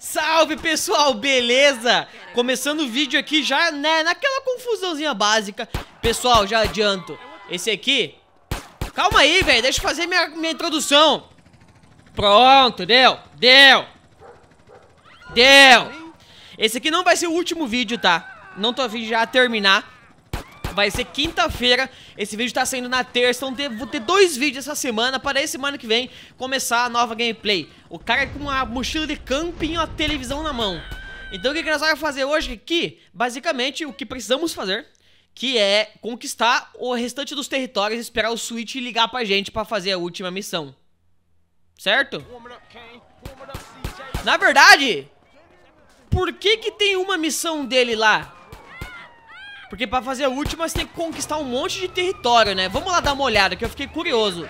Salve pessoal, beleza? Começando o vídeo aqui já, né, naquela confusãozinha básica Pessoal, já adianto Esse aqui Calma aí, velho, deixa eu fazer minha, minha introdução Pronto, deu, deu Deu Esse aqui não vai ser o último vídeo, tá? Não tô afim de já terminar vai ser quinta-feira. Esse vídeo tá saindo na terça, então vou ter dois vídeos essa semana para esse semana que vem começar a nova gameplay. O cara com a mochila de camping e a televisão na mão. Então o que nós vamos fazer hoje aqui? Basicamente o que precisamos fazer que é conquistar o restante dos territórios e esperar o Switch ligar pra gente pra fazer a última missão. Certo? Na verdade, por que que tem uma missão dele lá? Porque pra fazer a última você tem que conquistar um monte de território, né? Vamos lá dar uma olhada, que eu fiquei curioso.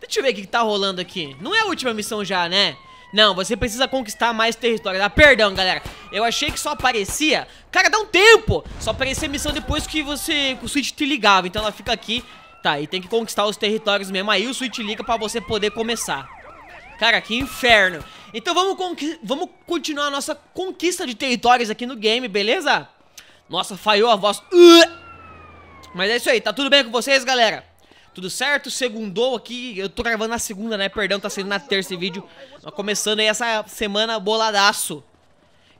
Deixa eu ver o que tá rolando aqui. Não é a última missão já, né? Não, você precisa conquistar mais território. Ah, perdão, galera. Eu achei que só aparecia... Cara, dá um tempo! Só aparecia a missão depois que você... o Switch te ligava. Então ela fica aqui Tá, e tem que conquistar os territórios mesmo. Aí o Switch liga pra você poder começar. Cara, que inferno. Então vamos, vamos continuar a nossa conquista de territórios aqui no game, beleza? Nossa, falhou a voz. Uh! Mas é isso aí, tá tudo bem com vocês, galera? Tudo certo? Segundou aqui, eu tô gravando na segunda, né? Perdão, tá saindo na terça esse vídeo. Mas tá começando aí essa semana boladaço.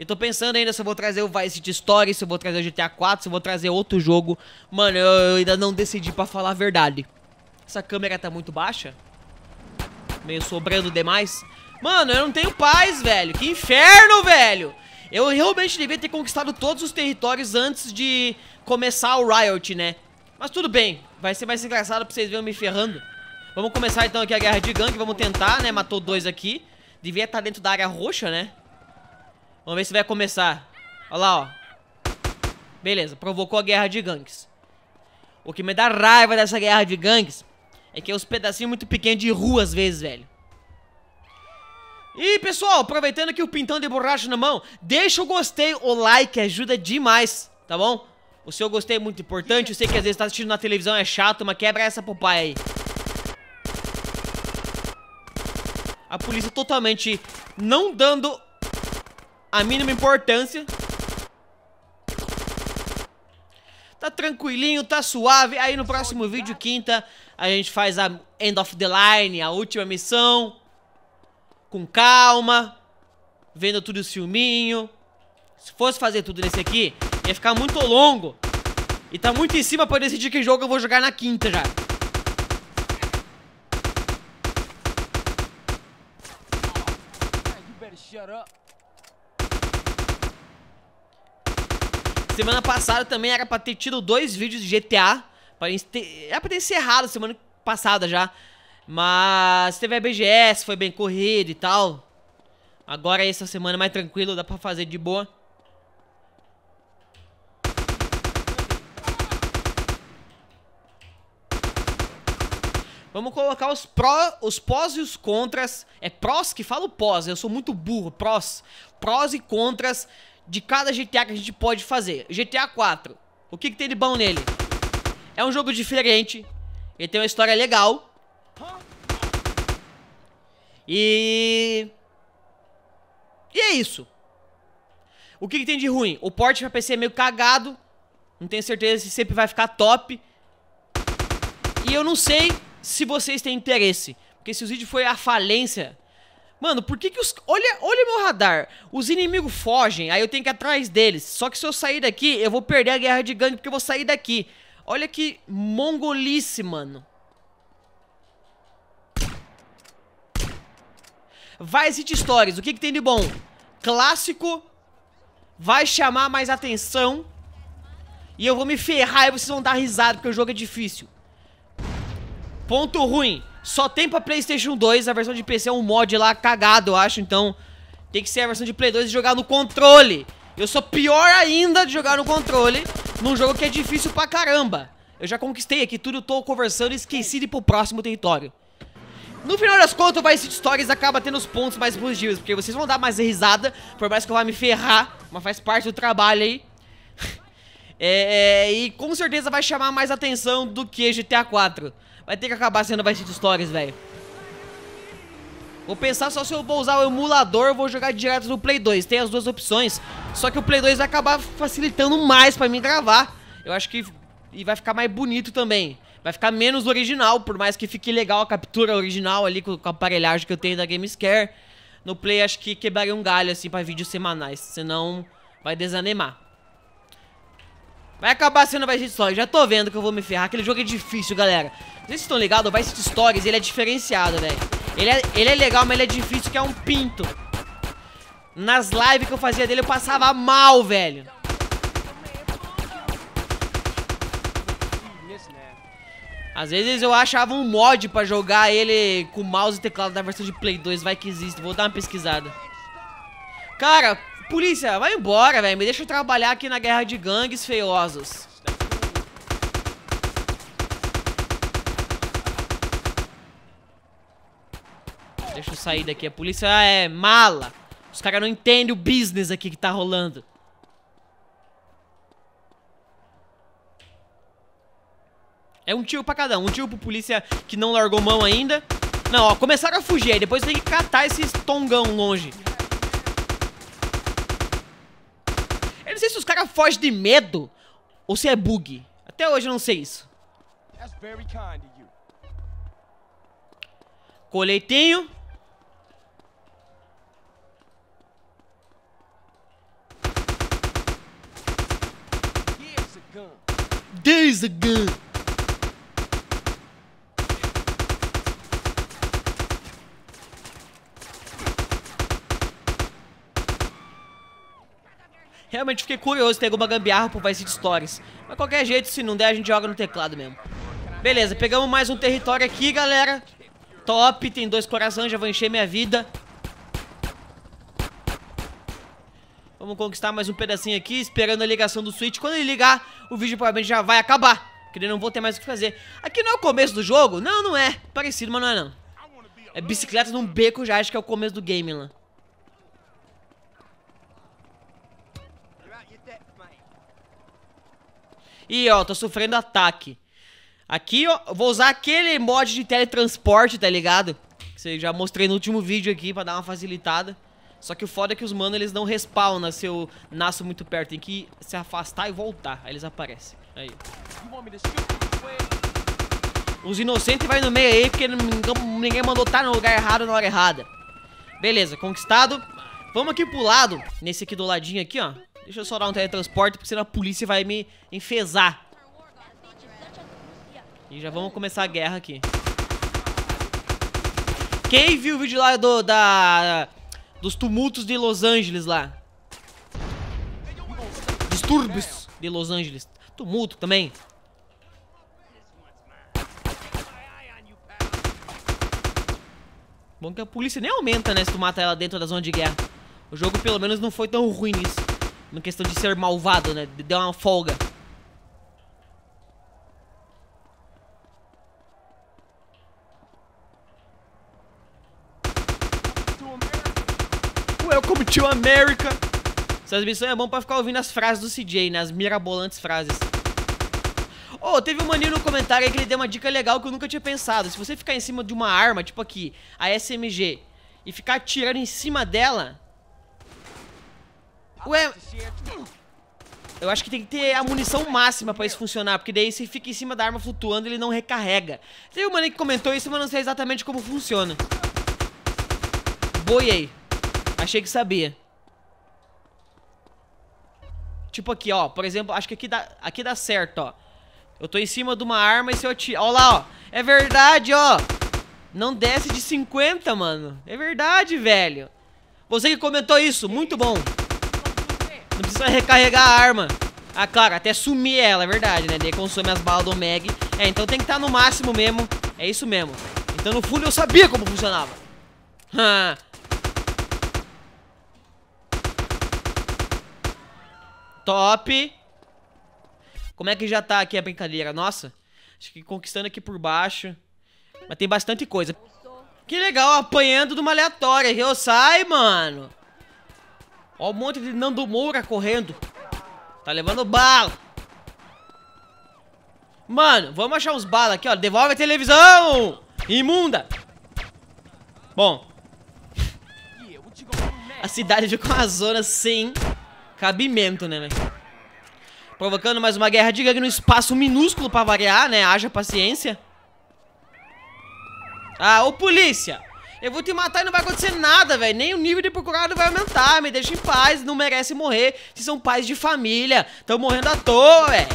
E tô pensando ainda se eu vou trazer o Vice City Story, se eu vou trazer o GTA 4, se eu vou trazer outro jogo. Mano, eu, eu ainda não decidi pra falar a verdade. Essa câmera tá muito baixa. Meio sobrando demais. Mano, eu não tenho paz, velho. Que inferno, velho. Eu realmente devia ter conquistado todos os territórios antes de começar o Riot, né? Mas tudo bem. Vai ser mais engraçado pra vocês verem me ferrando. Vamos começar então aqui a guerra de gangue. Vamos tentar, né? Matou dois aqui. Devia estar tá dentro da área roxa, né? Vamos ver se vai começar. Olha lá, ó. Beleza, provocou a guerra de gangues. O que me dá raiva dessa guerra de gangues é que é uns pedacinhos muito pequenos de rua às vezes, velho. E, pessoal, aproveitando que o pintão de borracha na mão, deixa o gostei, o like ajuda demais, tá bom? O seu gostei é muito importante, eu sei que às vezes tá assistindo na televisão é chato, mas quebra essa pro pai aí. A polícia totalmente não dando a mínima importância. Tá tranquilinho, tá suave. Aí no próximo vídeo, quinta, a gente faz a End of the Line, a última missão. Com calma. Vendo tudo o filminho. Se fosse fazer tudo nesse aqui, ia ficar muito longo. E tá muito em cima pra decidir que jogo eu vou jogar na quinta já. shut up. Semana passada também era pra ter tido dois vídeos de GTA. Pra ter, era pra ter encerrado semana passada já. Mas teve a BGS, foi bem corrido e tal. Agora essa semana é mais tranquilo, dá pra fazer de boa. Vamos colocar os, pró, os pós e os contras. É prós que fala o pós, eu sou muito burro. Prós. Prós e contras de cada GTA que a gente pode fazer. GTA 4. O que, que tem de bom nele? É um jogo diferente. Ele tem uma história legal. E... E é isso. O que, que tem de ruim? O porte pra PC é meio cagado. Não tenho certeza se sempre vai ficar top. E eu não sei se vocês têm interesse. Porque se o vídeo foi a falência Mano, por que que os... Olha, olha meu radar. Os inimigos fogem, aí eu tenho que ir atrás deles. Só que se eu sair daqui, eu vou perder a guerra de gangue, porque eu vou sair daqui. Olha que mongolice, mano. Vai City Stories, o que que tem de bom? Clássico. Vai chamar mais atenção. E eu vou me ferrar e vocês vão dar risada, porque o jogo é difícil. Ponto ruim. Só tem pra Playstation 2, a versão de PC é um mod lá cagado, eu acho, então tem que ser a versão de Play 2 e jogar no controle. Eu sou pior ainda de jogar no controle, num jogo que é difícil pra caramba. Eu já conquistei aqui tudo, tô conversando e esqueci de ir pro próximo território. No final das contas, o Vice City Stories acaba tendo os pontos mais positivos, porque vocês vão dar mais risada, por mais que eu vá me ferrar, mas faz parte do trabalho aí. é, é, e com certeza vai chamar mais atenção do que GTA 4. Vai ter que acabar sendo Vice City Stories, velho. Vou pensar só se eu vou usar o emulador ou vou jogar direto no Play 2. Tem as duas opções. Só que o Play 2 vai acabar facilitando mais pra mim gravar. Eu acho que... E vai ficar mais bonito também. Vai ficar menos original, por mais que fique legal a captura original ali com, com a aparelhagem que eu tenho da Gamescare. No Play acho que quebraria um galho assim pra vídeos semanais, senão vai desanimar. Vai acabar sendo Vice Stories, já tô vendo que eu vou me ferrar. Aquele jogo é difícil, galera. Vocês estão ligados? O Vice Stories, ele é diferenciado, velho. Né? Ele é, ele é legal, mas ele é difícil, que é um pinto. Nas lives que eu fazia dele, eu passava mal, velho. Às vezes eu achava um mod pra jogar ele com mouse e teclado da versão de Play 2, vai que existe. Vou dar uma pesquisada. Cara, Polícia, vai embora, velho. Me deixa trabalhar aqui na guerra de gangues feiosos. Deixa eu sair daqui. A polícia é mala. Os caras não entendem o business aqui que tá rolando. É um tiro pra cada um. Um tiro pro polícia que não largou mão ainda. Não, ó, começaram a fugir. Aí depois tem que catar esses tongão longe. Eu não sei se os caras fogem de medo ou se é bug. Até hoje eu não sei isso. Coletinho. There's a gun. Realmente fiquei curioso se tem alguma gambiarra pro Vice Stories. Mas qualquer jeito, se não der, a gente joga no teclado mesmo. Beleza, pegamos mais um território aqui, galera. Top, tem dois corações, já vou encher minha vida. Vamos conquistar mais um pedacinho aqui, esperando a ligação do Switch. Quando ele ligar, o vídeo provavelmente já vai acabar. Porque eu não vou ter mais o que fazer. Aqui não é o começo do jogo? Não, não é. Parecido, mas não é não. É bicicleta num beco já, acho que é o começo do game lá. Ih, ó, tô sofrendo ataque. Aqui, ó, vou usar aquele mod de teletransporte, tá ligado? Que já mostrei no último vídeo aqui pra dar uma facilitada. Só que o foda é que os manos, eles não respawnam né, se eu nasço muito perto. Tem que se afastar e voltar. Aí eles aparecem. Aí. Os inocentes vai no meio aí, porque ninguém mandou estar tá no lugar errado na hora errada. Beleza, conquistado. Vamos aqui pro lado, nesse aqui do ladinho aqui, ó. Deixa eu só dar um teletransporte, porque senão a polícia vai me enfesar. E já vamos começar a guerra aqui. Quem viu o vídeo lá do, da, dos tumultos de Los Angeles lá? Distúrbios de Los Angeles. Tumulto também. Bom que a polícia nem aumenta, né, se tu mata ela dentro da zona de guerra. O jogo pelo menos não foi tão ruim nisso. Na questão de ser malvado, né? Deu uma folga. Welcome to America. Essas missões é bom pra ficar ouvindo as frases do CJ, né? As mirabolantes frases. Oh, teve um maninho no comentário aí que ele deu uma dica legal que eu nunca tinha pensado. Se você ficar em cima de uma arma, tipo aqui, a SMG, e ficar atirando em cima dela, Ué... Eu acho que tem que ter a munição máxima pra isso funcionar, porque daí se fica em cima da arma flutuando, ele não recarrega. Tem um mano que comentou isso, mas não sei exatamente como funciona. Boiei. Achei que sabia. Tipo aqui, ó. Por exemplo, acho que aqui dá, aqui dá certo, ó. Eu tô em cima de uma arma e se eu atirar... Ó lá, ó. É verdade, ó. Não desce de 50, mano. É verdade, velho. Você que comentou isso, muito bom. Não precisa recarregar a arma. Ah, claro, até sumir ela, é verdade, né? Daí consome as balas do mag, É, então tem que estar tá no máximo mesmo. É isso mesmo. Então no fundo eu sabia como funcionava. Top. Como é que já tá aqui a brincadeira? Nossa. Acho que conquistando aqui por baixo. Mas tem bastante coisa. Que legal, apanhando de uma aleatória. Eu sai, mano. Ó um monte de Nando Moura correndo. Tá levando bala. Mano, vamos achar os balas aqui, ó. Devolve a televisão! Imunda! Bom. A cidade ficou uma zona sem cabimento, né, velho? Provocando mais uma guerra de gangue no espaço minúsculo pra variar, né? Haja paciência. Ah, ô polícia! Eu vou te matar e não vai acontecer nada, velho. Nem o nível de procurado vai aumentar. Me deixa em paz, não merece morrer. Vocês são pais de família. Estão morrendo à toa, velho.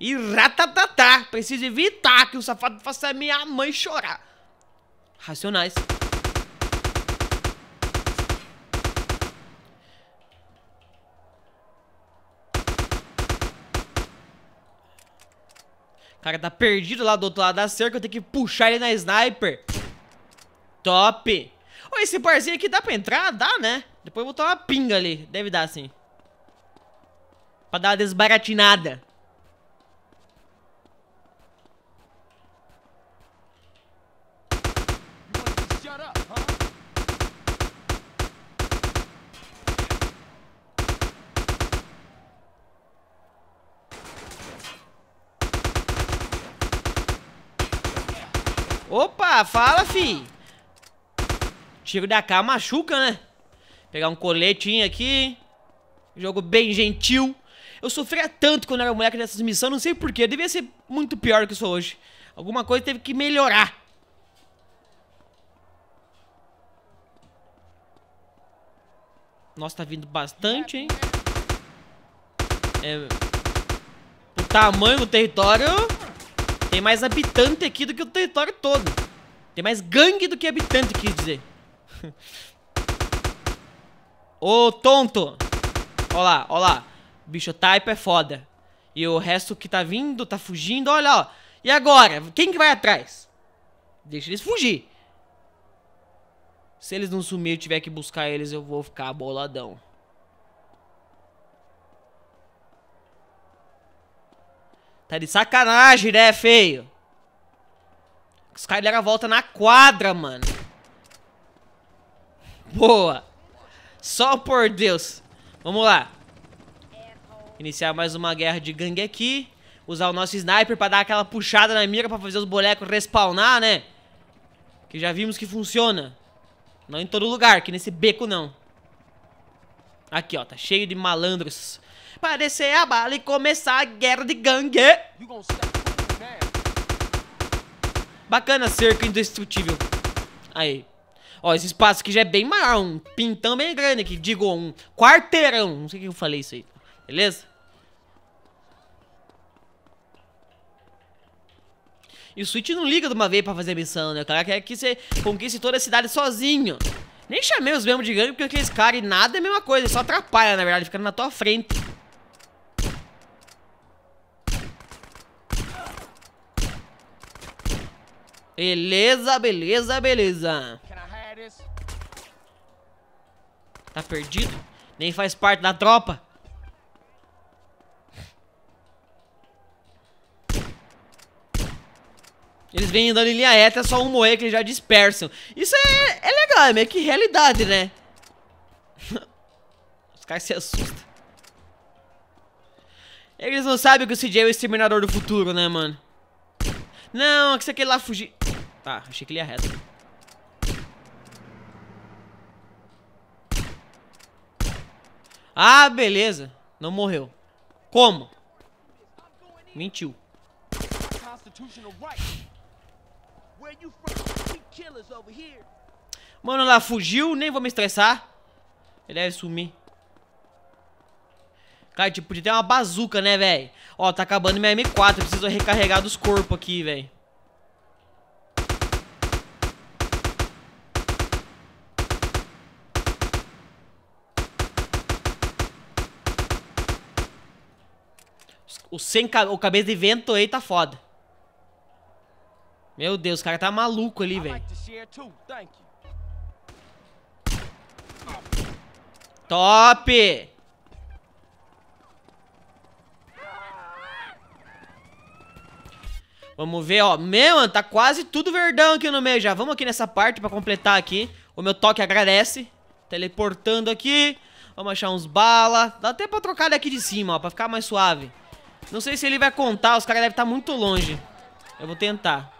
E ratatatá. Preciso evitar que o safado faça a minha mãe chorar. Racionais. O cara tá perdido lá do outro lado da cerca, eu tenho que puxar ele na sniper. Top. Ó, esse barzinho aqui dá pra entrar? Dá, né? Depois eu vou botar uma pinga ali. Deve dar, sim. Pra dar uma desbaratinada. Opa, fala, fi. Tiro da AK machuca, né? Pegar um coletinho aqui. Jogo bem gentil. Eu sofria tanto quando era moleque nessas missões, não sei porquê. Devia ser muito pior que sou hoje. Alguma coisa teve que melhorar. Nossa, tá vindo bastante, hein? É... O tamanho do território tem mais habitante aqui do que o território todo. Tem mais gangue do que habitante, quis dizer. Ô, tonto! Ó lá, ó lá. Bicho, type é foda. E o resto que tá vindo, tá fugindo, olha, ó. E agora? Quem que vai atrás? Deixa eles fugir. Se eles não sumirem e tiver que buscar eles, eu vou ficar boladão. Tá de sacanagem, né, feio? Os caras deram a volta na quadra, mano. Boa. Só por Deus. Vamos lá. Iniciar mais uma guerra de gangue aqui. Usar o nosso sniper pra dar aquela puxada na mira pra fazer os bonecos respawnar, né? Que já vimos que funciona. Não em todo lugar, que nesse beco não. Aqui, ó, tá cheio de malandros. Para descer a bala e começar a guerra de gangue. Bacana, cerco indestrutível. Aí. Ó, esse espaço aqui já é bem maior, um pintão bem grande aqui, digo, um quarteirão. Não sei o que eu falei isso aí, beleza? E o Switch não liga de uma vez pra fazer a missão, né? O cara quer que você conquiste toda a cidade sozinho. Nem chamei os membros de gangue porque aqueles caras e nada é a mesma coisa. Só atrapalha, na verdade, ficando na tua frente. Beleza, beleza, beleza. Tá perdido? Nem faz parte da tropa. Eles vêm andando em linha reta, é só um moer que eles já dispersam. Isso é, é legal, é meio que realidade, né? Os caras se assustam. Eles não sabem que o CJ é o exterminador do futuro, né, mano? Não, é que você quer é lá fugir. Tá, achei que ele ia reto. Ah, beleza. Não morreu. Como? Mentiu. Mano, lá fugiu, nem vou me estressar. Ele deve sumir. Cara, tipo, podia ter uma bazuca, né, velho? Ó, tá acabando minha M4, eu preciso recarregar dos corpos aqui, velho. O, sem, o cabeça de vento aí tá foda. Meu Deus, o cara tá maluco ali, velho. Top! Vamos ver, ó. Meu, mano, tá quase tudo verdão aqui no meio já. Vamos aqui nessa parte pra completar aqui. O meu toque agradece. Teleportando aqui. Vamos achar uns bala. Dá até pra trocar daqui de cima, ó. Pra ficar mais suave. Não sei se ele vai contar. Os caras devem estar tá muito longe. Eu vou tentar.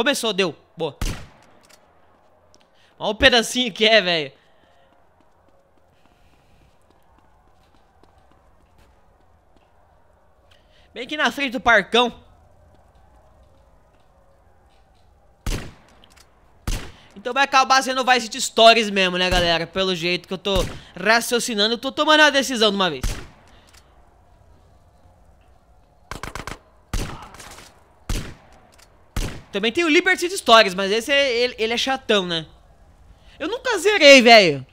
Começou, deu. Boa. Olha o pedacinho que é, velho. Bem aqui na frente do parcão. Então vai acabar sendo Vice Stories mesmo, né, galera? Pelo jeito que eu tô raciocinando, eu tô tomando a decisão de uma vez. Também tem o Liberty Stories, mas esse é, ele, ele é chatão, né? Eu nunca zerei, velho.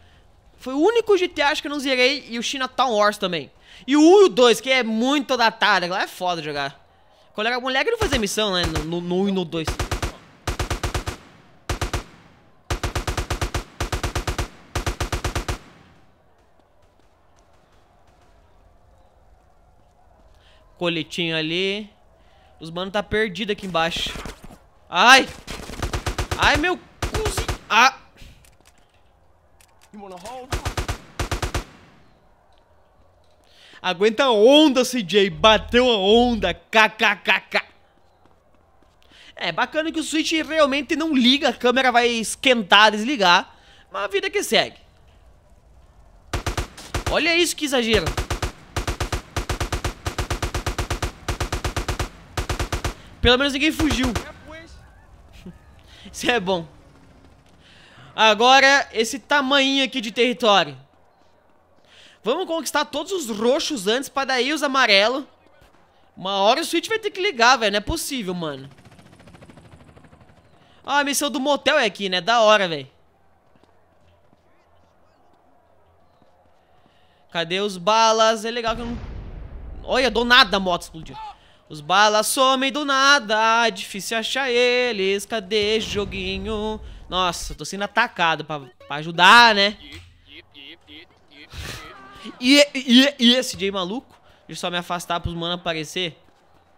Foi o único GTA que eu não zerei e o Chinatown Wars também. E o 1 e o 2, que é muito datado. Agora é foda jogar. colega moleque, não fazer missão, né? No, no 1 e no 2. Coletinho ali. Os mano tá perdido aqui embaixo. Ai! Ai, meu cuzinho! Ah! Aguenta a onda, CJ! Bateu a onda! KKKK! É bacana que o Switch realmente não liga, a câmera vai esquentar, desligar. Mas a vida que segue. Olha isso que exagero. Pelo menos ninguém fugiu. Isso é bom. Agora, esse tamanho aqui de território. Vamos conquistar todos os roxos antes pra daí os amarelos. Uma hora o Switch vai ter que ligar, velho. Não é possível, mano. Ah, a missão do motel é aqui, né? Da hora, velho. Cadê os balas? É legal que eu não... Olha, do nada a moto explodiu. Os balas somem do nada, é difícil achar eles, cadê joguinho? Nossa, tô sendo atacado pra, pra ajudar, né? E, e, e esse Jay maluco? Deixa eu só me afastar pros mano aparecer.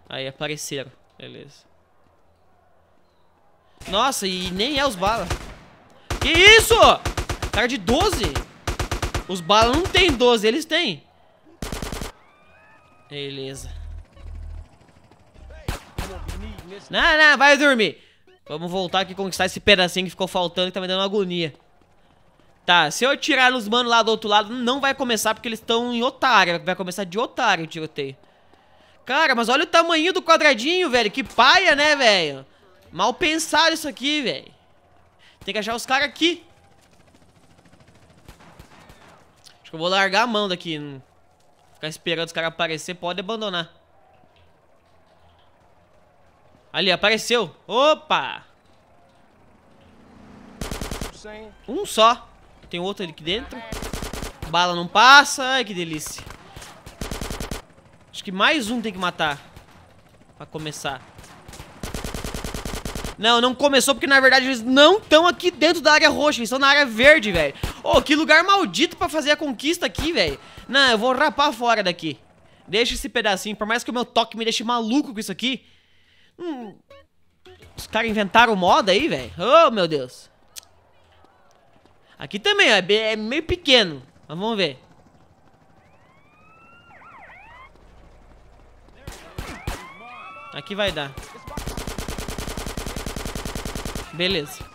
Aí, apareceram. Beleza. Nossa, e nem é os balas. Que isso? Cara de 12? Os balas não tem 12, eles têm. Beleza. Não, não, vai dormir. Vamos voltar aqui e conquistar esse pedacinho que ficou faltando, que tá me dando agonia. Tá, se eu tirar os manos lá do outro lado, não vai começar porque eles estão em otário. Vai começar de otário o tiroteio. Cara, mas olha o tamanho do quadradinho, velho. Que paia, né, velho? Mal pensado isso aqui, velho. Tem que achar os caras aqui. Acho que eu vou largar a mão daqui. Ficar esperando os caras aparecer, pode abandonar. Ali, apareceu. Opa! Um só. Tem outro ali aqui dentro. Bala não passa. Ai, que delícia. Acho que mais um tem que matar. Pra começar. Não, não começou porque, na verdade, eles não estão aqui dentro da área roxa. Eles estão na área verde, velho. Ô, oh, que lugar maldito pra fazer a conquista aqui, velho. Não, eu vou rapar fora daqui. Deixa esse pedacinho. Por mais que o meu toque me deixe maluco com isso aqui... Hum, os caras inventaram moda aí, velho. Oh, meu Deus. Aqui também, ó, é, é meio pequeno. Mas vamos ver. Aqui vai dar. Beleza.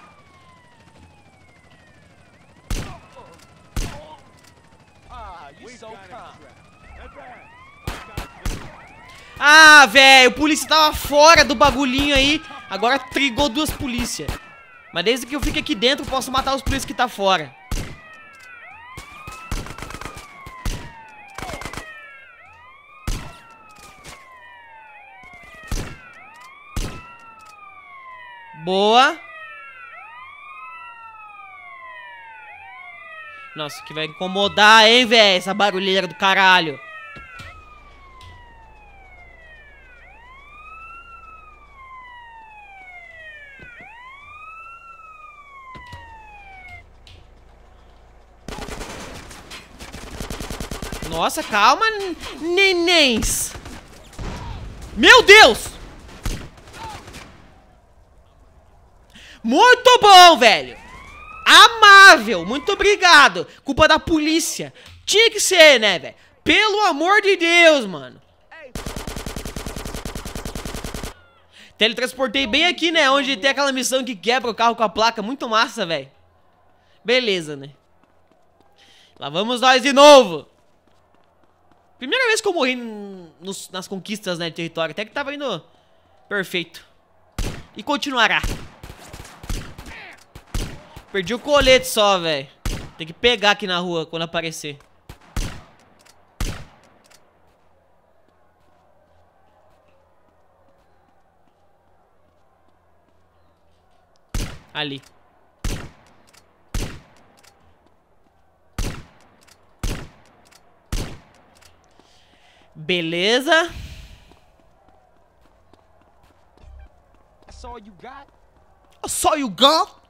Ah, velho, polícia tava fora do bagulhinho aí. Agora trigou duas polícias. Mas desde que eu fique aqui dentro, posso matar os polícias que tá fora. Boa. Nossa, que vai incomodar, hein, velho, essa barulheira do caralho. Nossa, calma, nenéns. Meu Deus! Muito bom, velho! Amável, muito obrigado. Culpa da polícia. Tinha que ser, né, velho? Pelo amor de Deus, mano. Teletransportei bem aqui, né? Onde tem aquela missão que quebra o carro com a placa. Muito massa, velho. Beleza, né? Lá vamos nós de novo. Primeira vez que eu morri nos, nas conquistas, né, de território. Até que tava indo perfeito. E continuará. Perdi o colete só, velho. Tem que pegar aqui na rua quando aparecer. Ali. Beleza. Só all you got? That's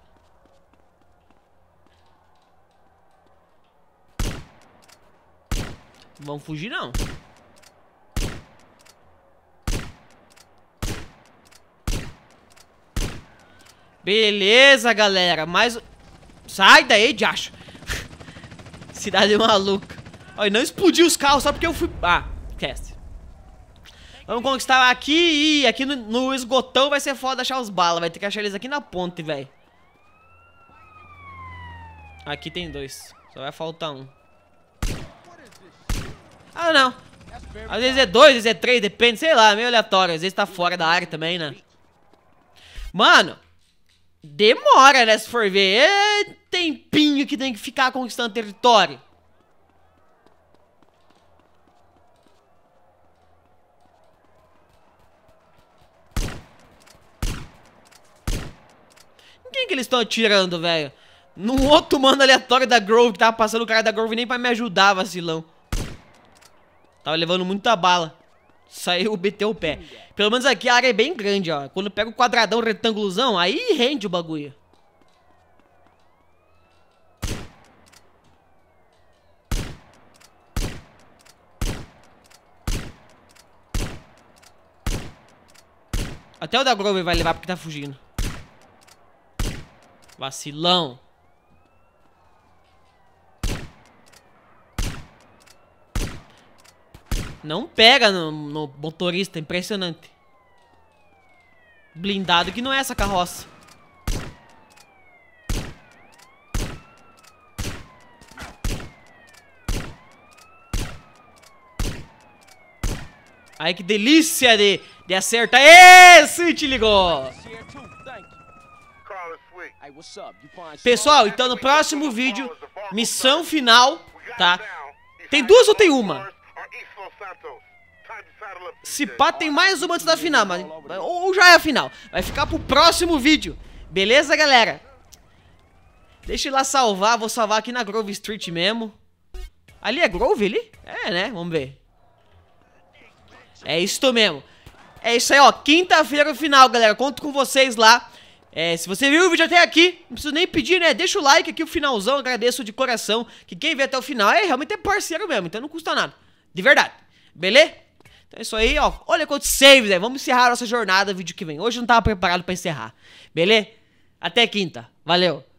Não vão fugir, não. Beleza, galera. Mais... Sai daí, de acho. Cidade maluca. Olha, não explodiu os carros só porque eu fui... Ah, Vamos conquistar aqui e aqui no, no, esgotão vai ser foda achar os balas. Vai ter que achar eles aqui na ponte, velho. Aqui tem dois. Só vai faltar um. Ah, não. Às vezes é dois, às vezes é três, depende. Sei lá, meio aleatório. Às vezes tá fora da área também, né? Mano, demora, né? Se for ver. É tempinho que tem que ficar conquistando território. eles estão atirando, velho? Num outro mano aleatório da Grove que tava passando o cara da Grove nem pra me ajudar, vacilão. Tava levando muita bala. Saiu, bateu o pé. Pelo menos aqui a área é bem grande, ó. Quando pega o quadradão, retângulozão, aí rende o bagulho. Até o da Grove vai levar porque tá fugindo. Vacilão. Não pega no, no motorista, impressionante. Blindado que não é essa carroça. Ai, que delícia de, de acertar. Esse te ligou. Pessoal, então no próximo vídeo, missão final, tá? Tem duas ou tem uma? Se pá, tem mais uma antes da final, mas, ou já é a final. Vai ficar pro próximo vídeo. Beleza, galera? Deixa eu ir lá salvar. Vou salvar aqui na Grove Street mesmo. Ali é Grove, ali? É, né? Vamos ver. É isso mesmo. É isso aí, ó. Quinta-feira final, galera. Conto com vocês lá. É, se você viu o vídeo até aqui, não preciso nem pedir, né? Deixa o like aqui, o finalzão, agradeço de coração, que quem vê até o final é realmente é parceiro mesmo, então não custa nada, de verdade, beleza? Então é isso aí, ó, olha quantos saves, né? Vamos encerrar a nossa jornada, vídeo que vem, hoje não tava preparado pra encerrar, beleza? Até quinta, valeu!